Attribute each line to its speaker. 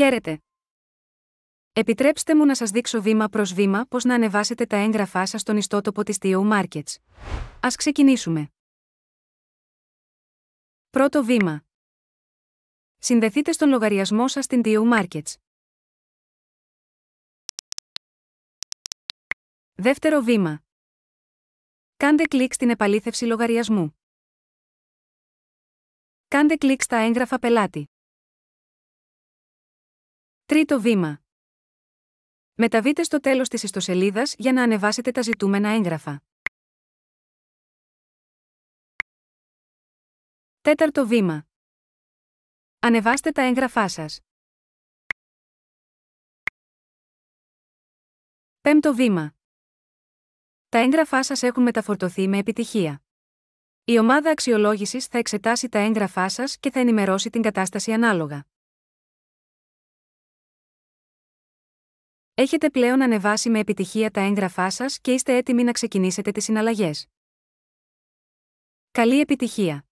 Speaker 1: Χαίρετε. Επιτρέψτε μου να σας δείξω βήμα
Speaker 2: προς βήμα πώς να ανεβάσετε τα έγγραφά σας στον ιστότοπο της TO Markets. Ας ξεκινήσουμε. Πρώτο βήμα.
Speaker 3: Συνδεθείτε στον λογαριασμό σας στην TO Markets. Δεύτερο βήμα. Κάντε κλικ στην επαλήθευση λογαριασμού. Κάντε κλικ στα έγγραφα πελάτη. Τρίτο βήμα. Μεταβείτε στο τέλος της ιστοσελίδας για να ανεβάσετε τα ζητούμενα έγγραφα.
Speaker 4: Τέταρτο βήμα. Ανεβάστε τα έγγραφά σας.
Speaker 1: Πέμπτο βήμα. Τα έγγραφά σας έχουν μεταφορτωθεί με επιτυχία.
Speaker 2: Η ομάδα αξιολόγησης θα εξετάσει τα έγγραφά σας και θα ενημερώσει την κατάσταση ανάλογα. Έχετε πλέον ανεβάσει με επιτυχία τα έγγραφά σας και είστε έτοιμοι να ξεκινήσετε τις συναλλαγές. Καλή επιτυχία!